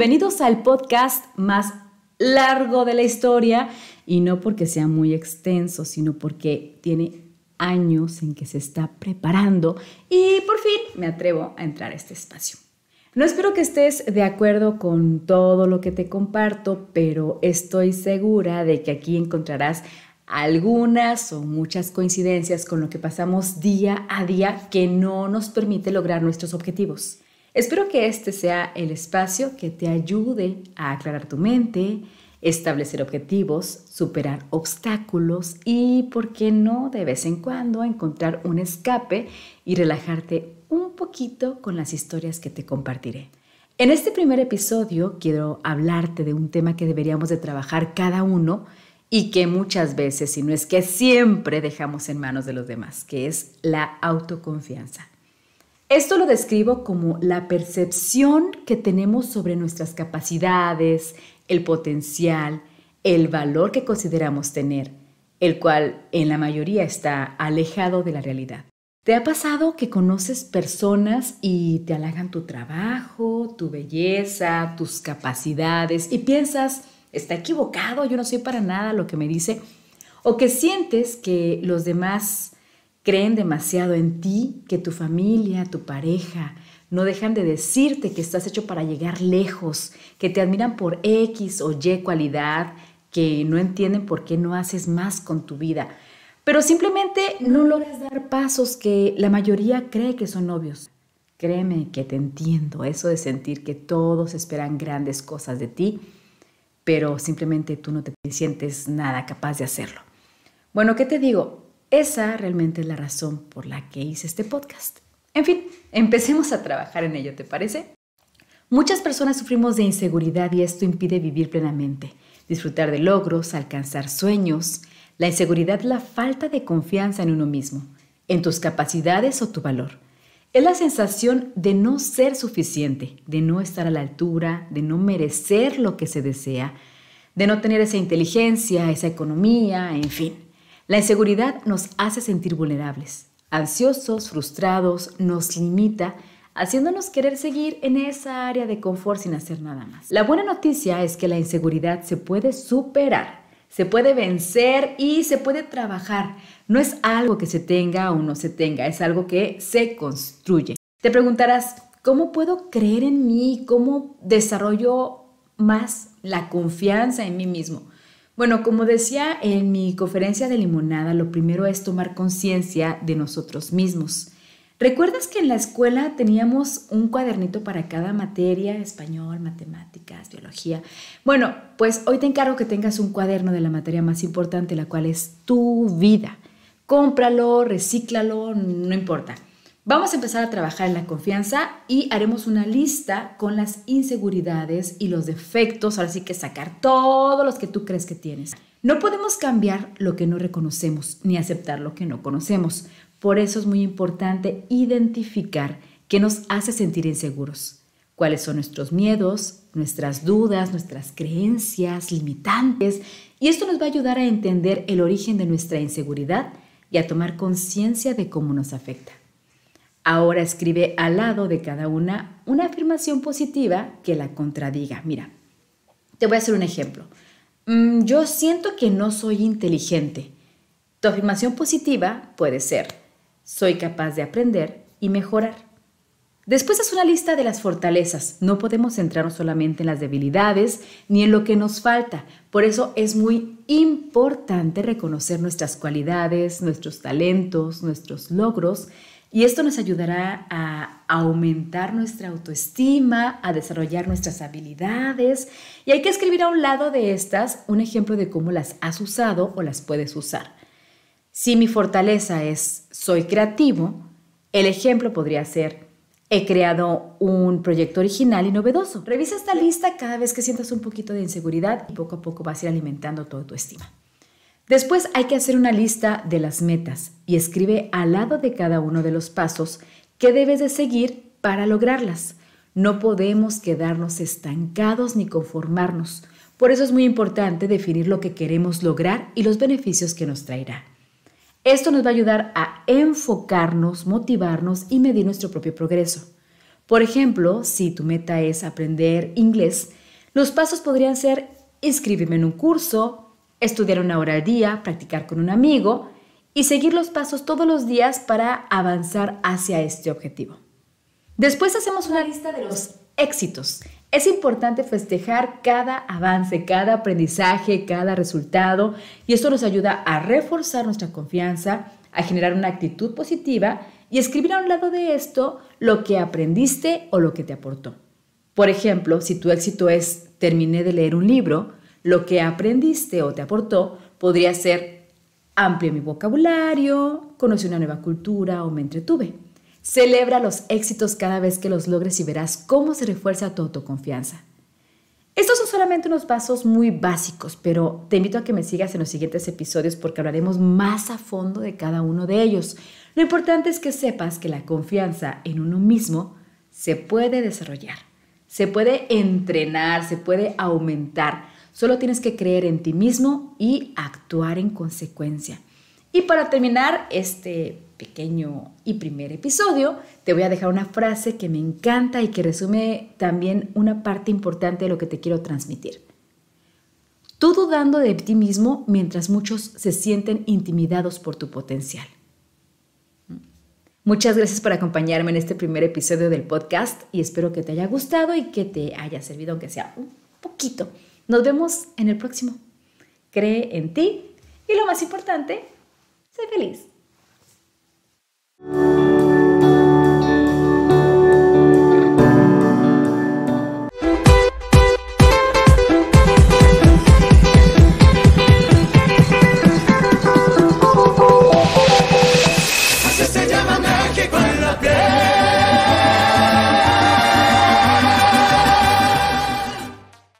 bienvenidos al podcast más largo de la historia y no porque sea muy extenso, sino porque tiene años en que se está preparando y por fin me atrevo a entrar a este espacio. No espero que estés de acuerdo con todo lo que te comparto, pero estoy segura de que aquí encontrarás algunas o muchas coincidencias con lo que pasamos día a día que no nos permite lograr nuestros objetivos. Espero que este sea el espacio que te ayude a aclarar tu mente, establecer objetivos, superar obstáculos y, por qué no, de vez en cuando encontrar un escape y relajarte un poquito con las historias que te compartiré. En este primer episodio quiero hablarte de un tema que deberíamos de trabajar cada uno y que muchas veces, si no es que siempre, dejamos en manos de los demás, que es la autoconfianza. Esto lo describo como la percepción que tenemos sobre nuestras capacidades, el potencial, el valor que consideramos tener, el cual en la mayoría está alejado de la realidad. ¿Te ha pasado que conoces personas y te halagan tu trabajo, tu belleza, tus capacidades y piensas, está equivocado, yo no soy para nada lo que me dice? ¿O que sientes que los demás Creen demasiado en ti, que tu familia, tu pareja, no dejan de decirte que estás hecho para llegar lejos, que te admiran por X o Y cualidad, que no entienden por qué no haces más con tu vida, pero simplemente no logras dar pasos que la mayoría cree que son obvios. Créeme que te entiendo, eso de sentir que todos esperan grandes cosas de ti, pero simplemente tú no te sientes nada capaz de hacerlo. Bueno, ¿qué te digo? Esa realmente es la razón por la que hice este podcast. En fin, empecemos a trabajar en ello, ¿te parece? Muchas personas sufrimos de inseguridad y esto impide vivir plenamente, disfrutar de logros, alcanzar sueños. La inseguridad es la falta de confianza en uno mismo, en tus capacidades o tu valor. Es la sensación de no ser suficiente, de no estar a la altura, de no merecer lo que se desea, de no tener esa inteligencia, esa economía, en fin. La inseguridad nos hace sentir vulnerables, ansiosos, frustrados, nos limita, haciéndonos querer seguir en esa área de confort sin hacer nada más. La buena noticia es que la inseguridad se puede superar, se puede vencer y se puede trabajar. No es algo que se tenga o no se tenga, es algo que se construye. Te preguntarás, ¿cómo puedo creer en mí? ¿Cómo desarrollo más la confianza en mí mismo? Bueno, como decía en mi conferencia de limonada, lo primero es tomar conciencia de nosotros mismos. ¿Recuerdas que en la escuela teníamos un cuadernito para cada materia, español, matemáticas, biología? Bueno, pues hoy te encargo que tengas un cuaderno de la materia más importante, la cual es tu vida. Cómpralo, recíclalo, no importa. Vamos a empezar a trabajar en la confianza y haremos una lista con las inseguridades y los defectos, ahora sí que sacar todos los que tú crees que tienes. No podemos cambiar lo que no reconocemos ni aceptar lo que no conocemos. Por eso es muy importante identificar qué nos hace sentir inseguros, cuáles son nuestros miedos, nuestras dudas, nuestras creencias limitantes y esto nos va a ayudar a entender el origen de nuestra inseguridad y a tomar conciencia de cómo nos afecta. Ahora escribe al lado de cada una una afirmación positiva que la contradiga. Mira, te voy a hacer un ejemplo. Mm, yo siento que no soy inteligente. Tu afirmación positiva puede ser, soy capaz de aprender y mejorar. Después es una lista de las fortalezas. No podemos centrarnos solamente en las debilidades ni en lo que nos falta. Por eso es muy importante reconocer nuestras cualidades, nuestros talentos, nuestros logros y esto nos ayudará a aumentar nuestra autoestima, a desarrollar nuestras habilidades. Y hay que escribir a un lado de estas un ejemplo de cómo las has usado o las puedes usar. Si mi fortaleza es soy creativo, el ejemplo podría ser he creado un proyecto original y novedoso. Revisa esta lista cada vez que sientas un poquito de inseguridad y poco a poco vas a ir alimentando toda tu estima. Después hay que hacer una lista de las metas y escribe al lado de cada uno de los pasos que debes de seguir para lograrlas. No podemos quedarnos estancados ni conformarnos. Por eso es muy importante definir lo que queremos lograr y los beneficios que nos traerá. Esto nos va a ayudar a enfocarnos, motivarnos y medir nuestro propio progreso. Por ejemplo, si tu meta es aprender inglés, los pasos podrían ser inscribirme en un curso, estudiar una hora al día, practicar con un amigo y seguir los pasos todos los días para avanzar hacia este objetivo. Después hacemos una lista de los éxitos. Es importante festejar cada avance, cada aprendizaje, cada resultado y esto nos ayuda a reforzar nuestra confianza, a generar una actitud positiva y escribir a un lado de esto lo que aprendiste o lo que te aportó. Por ejemplo, si tu éxito es terminé de leer un libro, lo que aprendiste o te aportó podría ser amplio mi vocabulario, conocí una nueva cultura o me entretuve. Celebra los éxitos cada vez que los logres y verás cómo se refuerza tu autoconfianza. Estos son solamente unos pasos muy básicos, pero te invito a que me sigas en los siguientes episodios porque hablaremos más a fondo de cada uno de ellos. Lo importante es que sepas que la confianza en uno mismo se puede desarrollar, se puede entrenar, se puede aumentar Solo tienes que creer en ti mismo y actuar en consecuencia. Y para terminar este pequeño y primer episodio, te voy a dejar una frase que me encanta y que resume también una parte importante de lo que te quiero transmitir. Tú dudando de ti mismo mientras muchos se sienten intimidados por tu potencial. Muchas gracias por acompañarme en este primer episodio del podcast y espero que te haya gustado y que te haya servido, aunque sea un poquito. Nos vemos en el próximo. Cree en ti y lo más importante, sé feliz.